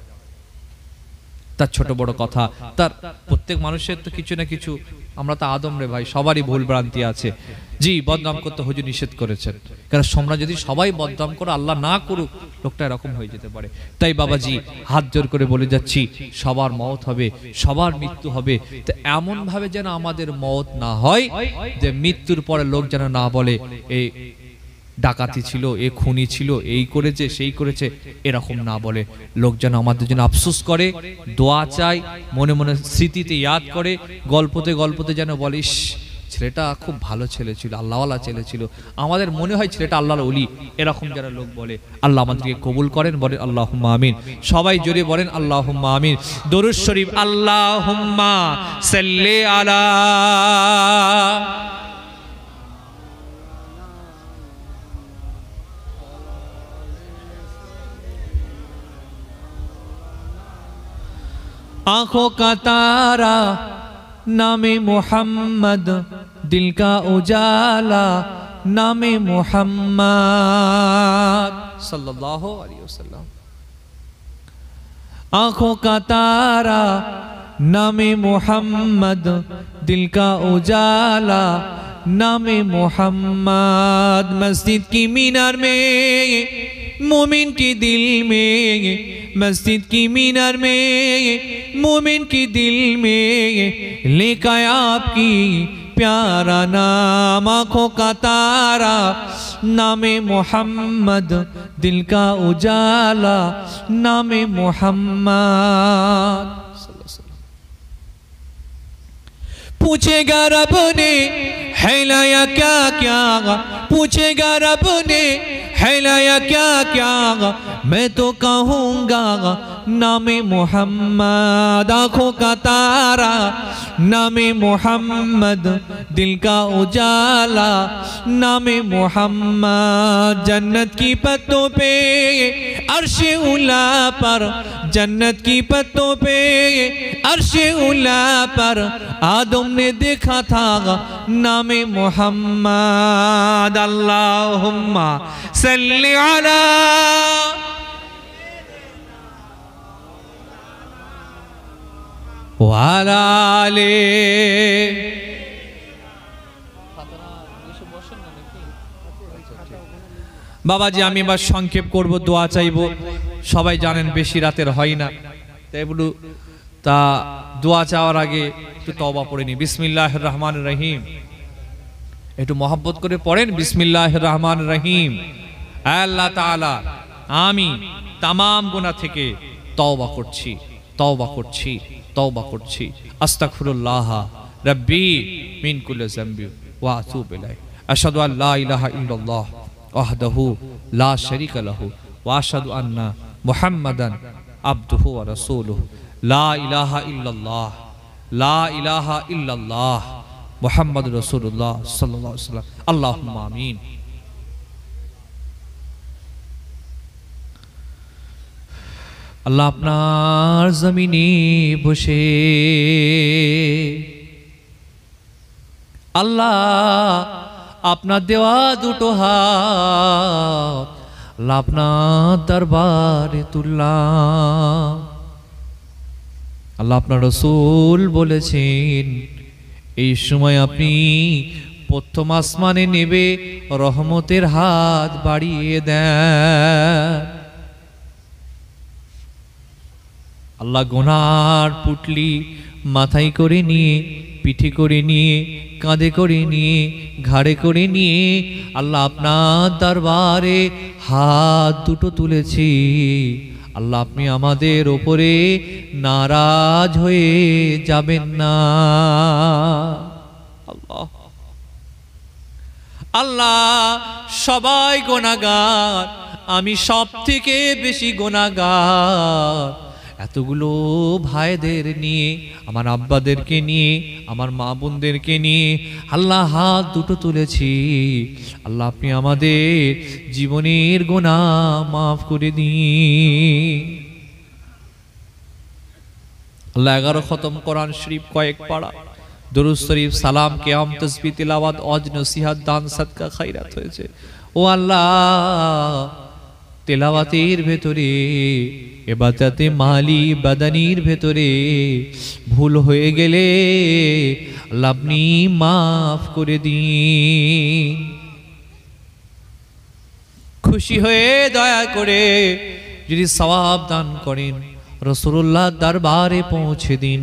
তার ছোট বড় কথা তার প্রত্যেক মানুষের তো কিছু না কিছু আমরা তো আদম রে ভাই সবারই ভুল ভ্রান্তি আছে জি বদনাম করতে হজু নিষেধ করেছেন কারণ সোমরা যদি সবাই বদনাম করে আল্লাহ না করুক লোকটা এরকম হয়ে যেতে পারে তাই বাবাজি হাত জোর করে বলে যাচ্ছি সবার মত হবে সবার মৃত্যু হবে তো এমন ভাবে যেন আমাদের মত না হয় যে মৃত্যুর পরে লোক যেন না বলে এই ডাকাতি ছিল এ খুনি ছিল এই করেছে সেই করেছে এরকম না বলে লোক যেন আমাদের জন্য আফসোস করে দোয়া চায় মনে মনে স্মৃতিতে ইয়াদ করে গল্পতে গল্পতে যেন বলিস ছেলেটা খুব ভালো ছেলে ছিল আল্লাহওয়ালা ছেলে ছিল আমাদের মনে হয় ছেলেটা আল্লাহর অলি এরকম যারা লোক বলে আল্লাহ আমাদেরকে কবুল করেন বলে আল্লাহ আমিন সবাই জোরে বলেন আল্লাহ আমিন দরুজ শরীফ আল্লাহ সাল্লে আলা آنکھوں کا تارا نام محمد دل کا اجالا نام محمد صلی اللہ علیہ وسلم آنکھوں کا تارا نام محمد دل کا اجالا نام محمد مسجد کی مینار میں مومن کی دل میں مسجد کی مینر میں مومن کی دل میں لے کر آپ کی پیارا نام آنکھوں کا تارا نام محمد دل کا اجالا نام محمد پوچھے گا رب نے ہے لایا کیا کیا پوچھے گا رب نے لایا کیا کیا گا میں تو کہوں گا گا نام محمد آنکھوں کا تارا نام محمد دل کا اجالا نام محمد جنت کی پتوں پہ عرش اولا پر جنت کی پتوں پہ عرش اولا پر آدم نے دیکھا تھا گا نام اللہم اللہ فصل على وعلى آله বাবাজি আমি এবার সংক্ষেপ করব দোয়া চাইব সবাই জানেন বেশি রাতের হয় না তাই বলু তা দোয়া চাওয়ার আগে একটু তবা পড়েনি বিসমিল্লাহ রহমান রহিম একটু মহাব্বত করে পড়েন বিসমিল্লাহ রহমান রহিম আল্লাহ তালা আমি তামাম গোনা থেকে তওবা করছি তওবা করছি তওবা করছি আস্তাগফিরুল্লাহ রব্বি মিন কুল্লি জামবি ওয়া আতুবু ইলাইহি আশহাদু আল্লা ইলাহা ইল্লাল্লাহ ওয়াহদাহু লা শারীকা লাহু ওয়া আশহাদু আন্না মুহাম্মাদান আবদুহু ওয়া রাসূলুহু লা ইলাহা ইল্লাল্লাহ লা ইলাহা ইল্লাল্লাহ মুহাম্মাদুর রাসূলুল্লাহ সাল্লাল্লাহু আলাইহি ওয়াসাল্লাম আল্লাহুম্মা আমিন আল্লাহ আপনার জমিনে বসে আল্লাহ আপনার দেওয়া দুটো হাত আপনার দরবারে তুললাম আল্লাহ আপনার রসুল বলেছেন এই সময় আপনি প্রথম আসমানে নেবে রহমতের হাত বাড়িয়ে দেন আল্লাহ গোনার পুটলি মাথায় করে নিয়ে পিঠে করে নিয়ে কাঁধে করে নিয়ে ঘাড়ে করে নিয়ে আল্লাহ আপনার দরবারে হাত দুটো তুলেছি আল্লাহ আপনি আমাদের ওপরে নারাজ হয়ে যাবেন না আল্লাহ আল্লাহ সবাই গোনাগার আমি সব থেকে বেশি গোনাগার এতগুলো ভাইদের নিয়ে আমার আব্বাদেরকে নিয়ে আমার মা বোনদেরকে নিয়ে আল্লাহ হাত দুটো তুলেছি আল্লাহ আপনি আমাদের জীবনের গোনা মাফ করে দিন আল্লাহ এগারো খতম করান শরীফ কয়েক পাড়া দরুজ শরীফ সালাম কেয়াম তসবি তিলাবাদ অজ সিহাদ দান সাদকা খাইরাত হয়েছে ও আল্লাহ তেলাওয়াতের ভেতরে এবাদাতে মালি বাদানির ভেতরে ভুল হয়ে গেলে লাভনি মাফ করে দিন খুশি হয়ে দয়া করে যদি সবাব দান করেন রসুল্লাহ দরবারে পৌঁছে দিন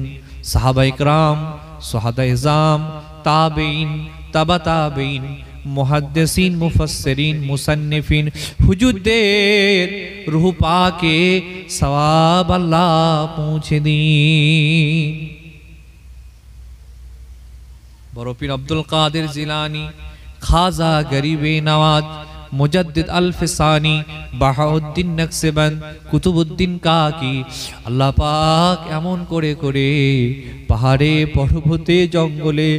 সাহাবাইকরাম ইকরাম সোহাদা ইজাম তাবেইন তাবা তাবেইন محدثین مفسرین مصنفین حجود دیر روح پا کے صواب اللہ پوچھ دین بروپین عبدالقادر القادر خازہ خاصہ غریب نواد আল আলফেসানি বাহাউদ্দিন নকসেবান কুতুবুদ্দিন কাকি আল্লাহ পাক এমন করে করে পাহাড়ে পর্বতে জঙ্গলে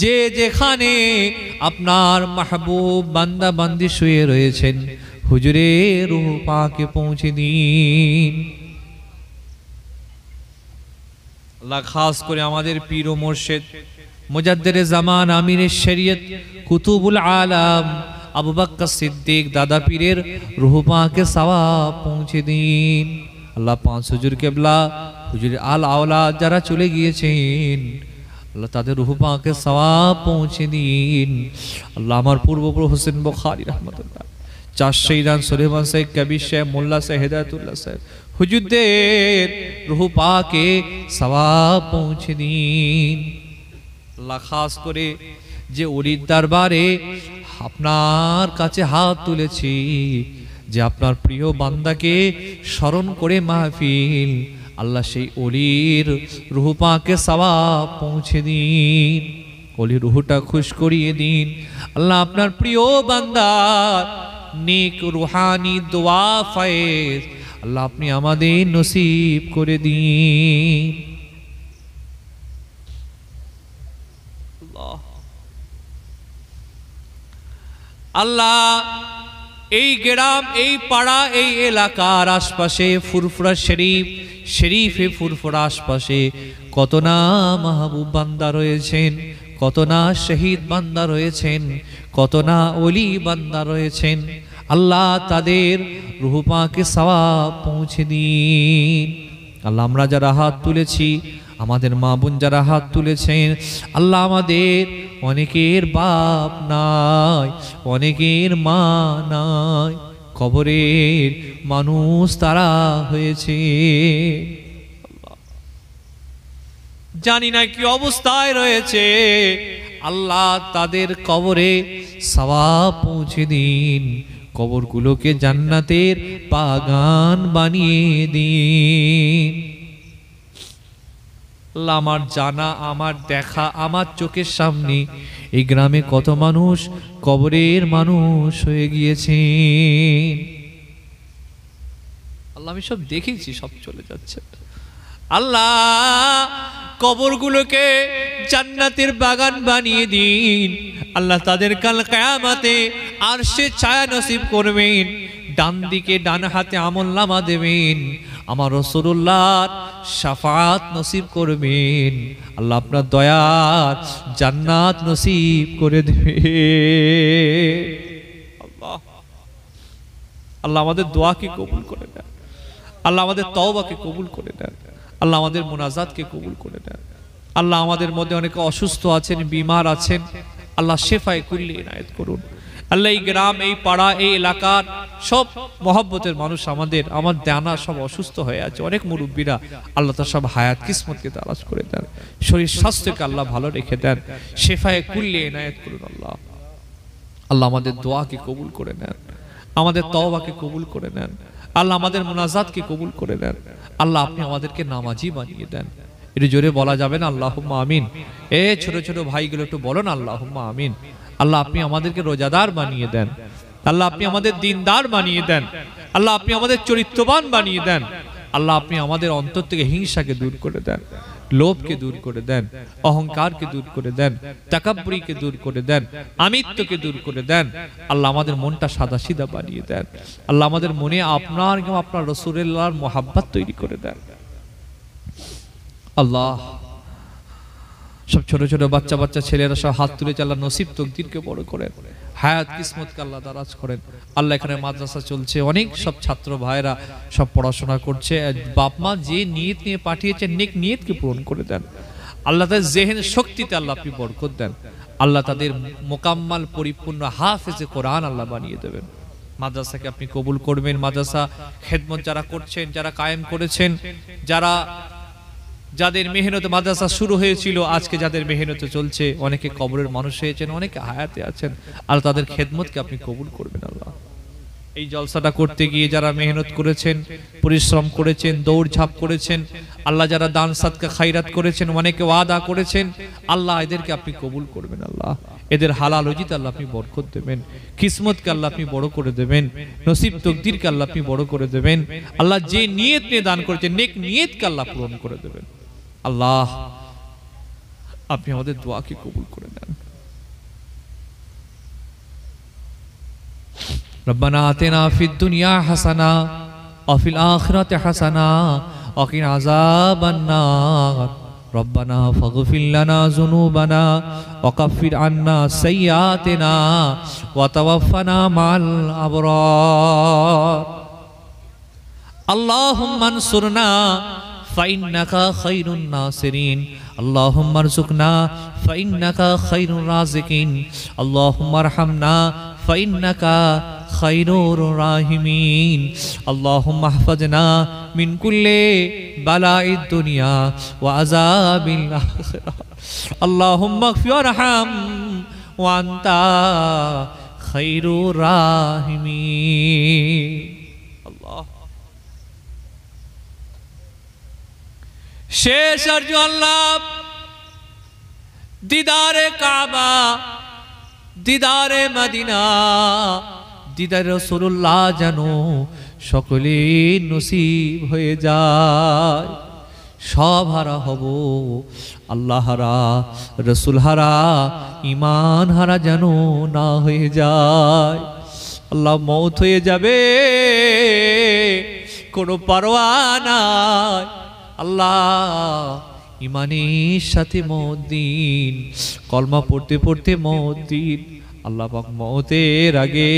যে যেখানে আপনার মাহবুব বান্দা বান্দি শুয়ে রয়েছেন হুজুরে রুহ পাকে পৌঁছে দিন আল্লাহ খাস করে আমাদের পীর ও মোর্শেদ মোজাদ্দের জামান আমিরের শরীয়ত কুতুবুল আলাম আবুবাক্কা সিদ্দিক দাদা পীরের রুহু পাকে সাওয়া পৌঁছে দিন আল্লাহ পাঁচ হুজুর কেবলা হুজুর আল আওলা যারা চলে গিয়েছেন আল্লাহ তাদের রুহু পাকে সাওয়া পৌঁছে দিন আল্লাহ আমার পূর্বপুর হোসেন বখারি রহমতুল্লাহ চার শাহিদান সুলেমান সাহেব কবি সাহেব মোল্লা সাহেব হেদায়তুল্লাহ সাহেব হুজুরদের রুহু পাকে সাওয়া পৌঁছে দিন আল্লাহ খাস করে যে অলির দরবারে আপনার কাছে হাত তুলেছি যে আপনার প্রিয় বান্দাকে স্মরণ করে মাহফিল আল্লাহ সেই অলির রুহুপাকে সাওয়া পৌঁছে দিন অলি রুহুটা খুশ করিয়ে দিন আল্লাহ আপনার প্রিয় বান্দার নেক রুহানি দোয়া ফায়েজ আল্লাহ আপনি আমাদের নসিব করে দিন আল্লাহ আল্লাহ এই গ্রাম এই পাড়া এই এলাকার আশপাশে ফুরফুরা শরীফ শরীফে ফুরফুরা আশপাশে কত না মাহবুব বান্দা রয়েছেন কত না শহীদ বান্দা রয়েছেন কত না অলি বান্দা রয়েছেন আল্লাহ তাদের রুহুপাকে সাওয়া পৌঁছে দিন আল্লাহ আমরা যারা হাত তুলেছি আমাদের মা বোন যারা হাত তুলেছেন আল্লাহ আমাদের অনেকের বাপ নাই অনেকের মা নাই কবরের মানুষ তারা হয়েছে জানি না কি অবস্থায় রয়েছে আল্লাহ তাদের কবরে সবা পৌঁছে দিন কবরগুলোকে জান্নাতের বাগান বানিয়ে দিন আমার জানা আমার দেখা আমার চোখের সামনে এই গ্রামে কত মানুষ কবরের মানুষ হয়ে গিয়েছে আল্লাহ আমি সব দেখেছি সব চলে যাচ্ছে আল্লাহ কবরগুলোকে জান্নাতের বাগান বানিয়ে দিন আল্লাহ তাদের কাল কায়ামাতে আর সে ছায়া নসিব করবেন ডান দিকে ডান হাতে আমল নামা দেবেন আমার রসুল্লাহ সাফাত নসিব করবেন আল্লাহ আপনার দয়াত জান্নাত নসিব করে দেবে আল্লাহ আল্লাহ আমাদের দোয়াকে কবুল করে দেন আল্লাহ আমাদের তওবাকে কবুল করে দেন আল্লাহ আমাদের মোনাজাতকে কবুল করে দেন আল্লাহ আমাদের মধ্যে অনেকে অসুস্থ আছেন বিমার আছেন আল্লাহ শেফায় কুল্লি এনায়ত করুন আল্লাহ এই গ্রাম এই পাড়া এই এলাকার সব মহব্বতের মানুষ আমাদের আমার দানা সব অসুস্থ হয়ে আছে অনেক মুরব্বীরা আল্লাহ তার সব হায়াত কিসমতকে তালাস করে দেন শরীর স্বাস্থ্যকে আল্লাহ ভালো রেখে দেন শেফায় কুল্লে এনায়ত করুন আল্লাহ আল্লাহ আমাদের দোয়াকে কবুল করে নেন আমাদের তওবাকে কবুল করে নেন আল্লাহ আমাদের মোনাজাতকে কবুল করে নেন আল্লাহ আপনি আমাদেরকে নামাজি বানিয়ে দেন এটা জোরে বলা যাবে না আল্লাহ আমিন এ ছোট ছোট ভাইগুলো একটু বলো না আল্লাহ আমিন আল্লাহ আপনি আমাদেরকে রোজাদার বানিয়ে দেন আল্লাহ আপনি আমাদের দিনদার বানিয়ে দেন আল্লাহ আপনি আমাদের চরিত্রবান বানিয়ে দেন আল্লাহ আপনি আমাদের অন্তর থেকে হিংসাকে দূর করে দেন লোভকে দূর করে দেন অহংকারকে দূর করে দেন তাকাব্বরিকে দূর করে দেন আমিত্বকে দূর করে দেন আল্লাহ আমাদের মনটা সাদা সিদা বানিয়ে দেন আল্লাহ আমাদের মনে আপনার আপনার রসুল্লাহর মোহাব্বাত তৈরি করে দেন আল্লাহ সব ছোট ছোট বাচ্চা বাচ্চা ছেলেরা সব হাত তুলে চাল্লা নসিব তকদিরকে বড় করেন হায়াত কিসমত আল্লাহ দারাজ করেন আল্লাহ এখানে মাদ্রাসা চলছে অনেক সব ছাত্র ভাইরা সব পড়াশোনা করছে বাপ মা যে নিয়ত নিয়ে পাঠিয়েছে নেক নিয়তকে পূরণ করে দেন আল্লাহ তাদের জেহেন শক্তিতে আল্লাহ আপনি বরকত দেন আল্লাহ তাদের মোকাম্মাল পরিপূর্ণ হাফেজে কোরআন আল্লাহ বানিয়ে দেবেন মাদ্রাসাকে আপনি কবুল করবেন মাদ্রাসা খেদমত যারা করছেন যারা কায়েম করেছেন যারা যাদের মেহনত মাদ্রাসা শুরু হয়েছিল আজকে যাদের মেহনত চলছে অনেকে কবরের মানুষ হয়েছেন অনেকে হায়াতে আছেন আর তাদের খেদমতকে আপনি কবুল করবেন আল্লাহ এই জলসাটা করতে গিয়ে যারা মেহনত করেছেন পরিশ্রম করেছেন দৌড়ঝাঁপ করেছেন আল্লাহ যারা দান সাদকা খাইরাত করেছেন অনেকে ওয়াদা করেছেন আল্লাহ এদেরকে আপনি কবুল করবেন আল্লাহ এদের হালাল অজিত আল্লাহ আপনি বরকত দেবেন কিসমতকে আল্লাহ আপনি বড় করে দেবেন নসিব তকদিরকে আল্লাহ আপনি বড় করে দেবেন আল্লাহ যে নিয়ত নিয়ে দান করেছেন নেক নিয়তকে আল্লাহ পূরণ করে দেবেন الله আপনি আমাদের দোয়াকে কবুল করে নেন ربنا آتنا في الدنيا حسنا وفي الآخرة حسنا وقنا عذاب النار ربنا فاغفر لنا ذنوبنا وكفر عنا سيئاتنا وتوفنا مع الأبرار اللهم انصرنا فإنك خير الناصرين اللهم ارزقنا فإنك خير الرازقين اللهم ارحمنا فإنك خير الراحمين اللهم احفظنا من كل بلاء الدنيا وعذاب الآخرة اللهم اغفر وارحم وأنت خير الراحمين শেষ আর আল্লাহ দিদারে কাবা দিদারে মদিনা দিদার রসুল্লাহ যেন সকলে নসিব হয়ে যায় সব হারা হব আল্লাহ হারা রসুল হারা ইমান হারা যেন না হয়ে যায় আল্লাহ মৌত হয়ে যাবে কোনো পারোয়া নাই আল্লাহ ইমানের সাথে মদিন কলমা পড়তে পড়তে মদিন আল্লাহ পাক মতের আগে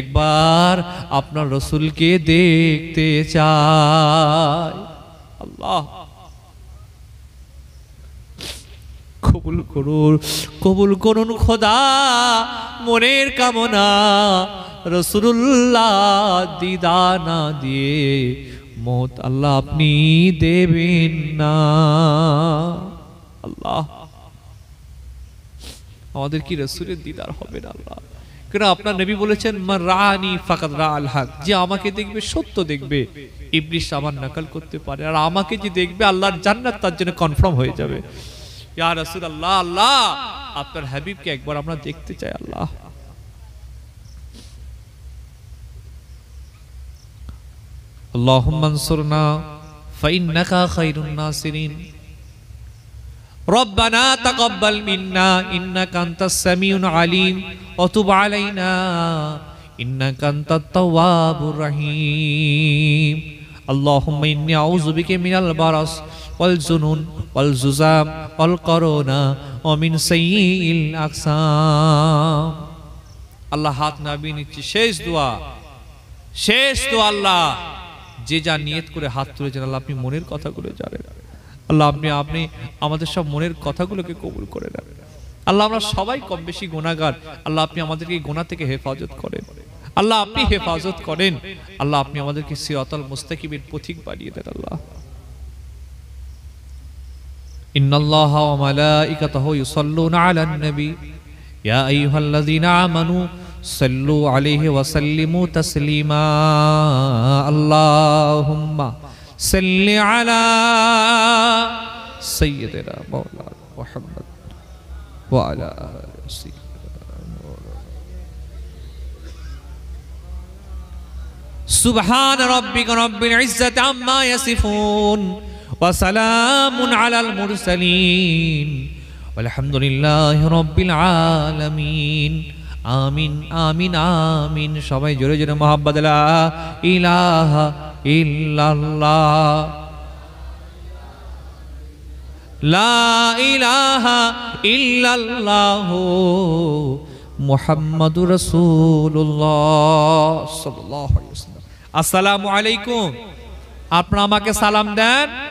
একবার আপনার রসুলকে দেখতে চাই আল্লাহ কবুল করুন কবুল করুন খোদা মনের কামনা রসুল্লাহ দিদা না দিয়ে মত আল্লাহ আপনি দেবেন না আল্লাহ আমাদের কি রসুলের দিদার হবে না আল্লাহ কেন আপনার নবী বলেছেন মা রানি ফাকাদ রা আল হক যে আমাকে দেখবে সত্য দেখবে ইবলিশ আমার নকল করতে পারে আর আমাকে যে দেখবে আল্লাহর জান্নাত তার জন্য কনফার্ম হয়ে যাবে ইয়া রাসূল আল্লাহ আল্লাহ আপনার হাবিবকে একবার আমরা দেখতে চাই আল্লাহ اللهم انصرنا فإنك خير الناصرين ربنا تقبل منا إنك أنت السميع العليم وتب علينا إنك أنت التواب الرحيم اللهم إني أعوذ بك من البرص والجنون والززام والقرونا ومن سيء الأقسام الله হাত নাবি নিচ্ছি শেষ দোয়া শেষ দোয়া আল্লাহ যে যা নিয়ত করে হাত তুলেছেন আল্লাহ আপনি মনের কথাগুলো জানেন আল্লাহ আপনি আপনি আমাদের সব মনের কথাগুলোকে কবুল করে নেন আল্লাহ আমরা সবাই কম বেশি গোনাগার আল্লাহ আপনি আমাদেরকে গোনা থেকে হেফাজত করেন আল্লাহ আপনি হেফাজত করেন আল্লাহ আপনি আমাদেরকে সিরাতাল মুস্তাকিমের পথিক বানিয়ে দেন আল্লাহ ان الله وملائكته يصلون على النبي يا ايها الذين امنوا صلوا عليه وسلموا تسليما اللهم صل على سيدنا مولانا محمد وعلى آله وصحبه سبحان ربك رب العزة عما يصفون وسلام على المرسلين والحمد لله رب العالمين আমিন আমিন আমিন সবাই জোরে জোরে মোহাম্মদ ইলাহা ইল্লাল্লাহ লা ইলাহা ইল্লাল্লাহ মুহাম্মাদুর রাসূলুল্লাহ সাল্লাল্লাহু আলাইহি ওয়াসাল্লাম আসসালামু আলাইকুম আপনারা আমাকে সালাম দেন